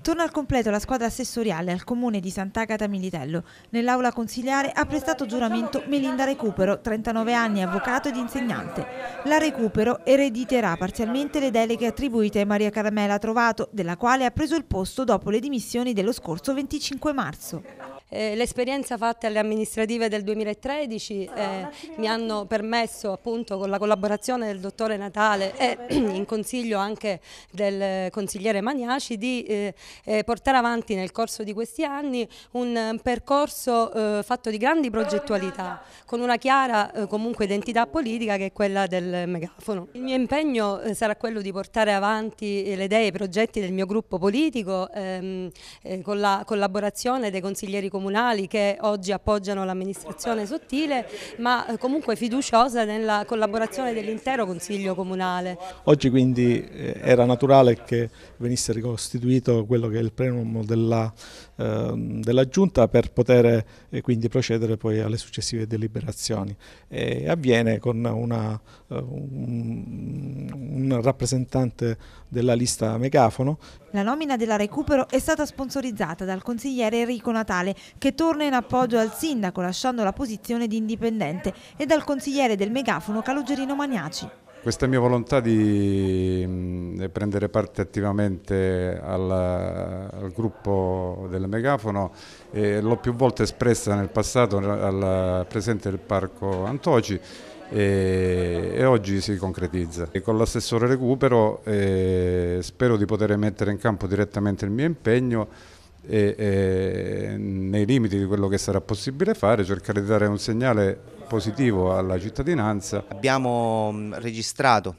Torna al completo la squadra assessoriale al comune di Sant'Agata Militello. Nell'aula consiliare ha prestato diciamo giuramento Melinda Recupero, 39 anni, avvocato ed insegnante. La Recupero erediterà parzialmente le deleghe attribuite a Maria Carmela Trovato, della quale ha preso il posto dopo le dimissioni dello scorso 25 marzo. Eh, l'esperienza fatta alle amministrative del 2013 eh, mi hanno permesso appunto con la collaborazione del dottore Natale e eh, in consiglio anche del consigliere Magnaci di eh, portare avanti nel corso di questi anni un percorso fatto di grandi progettualità con una chiara comunque identità politica che è quella del megafono. Il mio impegno sarà quello di portare avanti le idee e i progetti del mio gruppo politico ehm, eh, con la collaborazione dei consiglieri comunitari comunali che oggi appoggiano l'amministrazione sottile, ma eh, comunque fiduciosa nella collaborazione dell'intero Consiglio Comunale. Oggi quindi eh, era naturale che venisse ricostituito quello che è il plenum della, eh, della Giunta per poter eh, quindi procedere poi alle successive deliberazioni. E avviene con una, eh, un, un rappresentante della lista Megafono. La nomina della recupero è stata sponsorizzata dal consigliere Enrico Natale che torna in appoggio al sindaco lasciando la posizione di indipendente e dal consigliere del Megafono Caloggerino Maniaci. Questa mia volontà mm, di prendere parte attivamente al, al gruppo del megafono eh, l'ho più volte espressa nel passato al presidente del parco Antoci e, e oggi si concretizza. E con l'assessore recupero eh, spero di poter mettere in campo direttamente il mio impegno e, e, nei limiti di quello che sarà possibile fare, cercare di dare un segnale positivo alla cittadinanza. Abbiamo registrato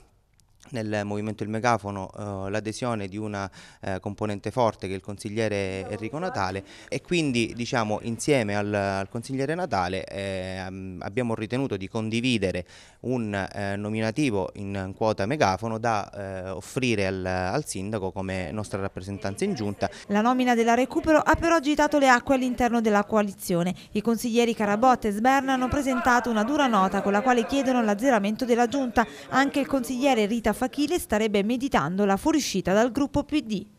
nel movimento Il Megafono eh, l'adesione di una eh, componente forte che è il consigliere Enrico Natale e quindi diciamo insieme al, al consigliere Natale eh, abbiamo ritenuto di condividere un eh, nominativo in quota Megafono da eh, offrire al, al, sindaco come nostra rappresentanza in giunta. La nomina della recupero ha però agitato le acque all'interno della coalizione. I consiglieri Carabotte e Sberna hanno presentato una dura nota con la quale chiedono l'azzeramento della giunta. Anche il consigliere Rita Fachile starebbe meditando la fuoriuscita dal gruppo PD.